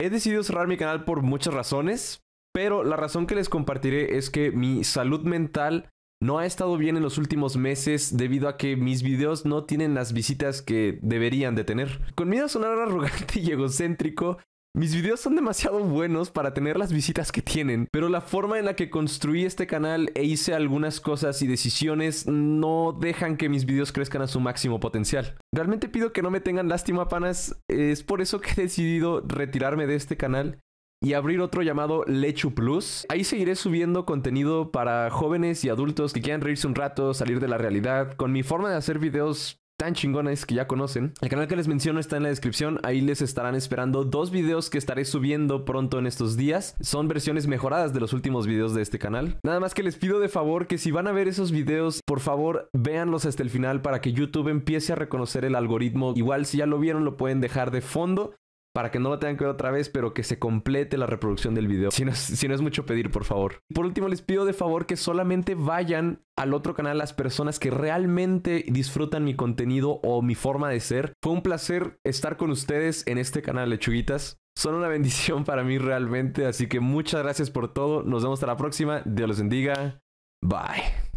He decidido cerrar mi canal por muchas razones, pero la razón que les compartiré es que mi salud mental no ha estado bien en los últimos meses debido a que mis videos no tienen las visitas que deberían de tener. Con miedo a sonar arrogante y egocéntrico, mis videos son demasiado buenos para tener las visitas que tienen, pero la forma en la que construí este canal e hice algunas cosas y decisiones no dejan que mis videos crezcan a su máximo potencial. Realmente pido que no me tengan lástima, panas. Es por eso que he decidido retirarme de este canal y abrir otro llamado Lechu Plus. Ahí seguiré subiendo contenido para jóvenes y adultos que quieran reírse un rato, salir de la realidad, con mi forma de hacer videos tan chingones que ya conocen. El canal que les menciono está en la descripción, ahí les estarán esperando dos videos que estaré subiendo pronto en estos días. Son versiones mejoradas de los últimos videos de este canal. Nada más que les pido de favor que si van a ver esos videos, por favor, véanlos hasta el final para que YouTube empiece a reconocer el algoritmo. Igual si ya lo vieron lo pueden dejar de fondo para que no lo tengan que ver otra vez, pero que se complete la reproducción del video. Si no, es mucho pedir, por favor. Por último, les pido de favor que solamente vayan al otro canal las personas que realmente disfrutan mi contenido o mi forma de ser. Fue un placer estar con ustedes en este canal, lechuguitas. Son una bendición para mí realmente, así que muchas gracias por todo. Nos vemos hasta la próxima. Dios los bendiga. Bye.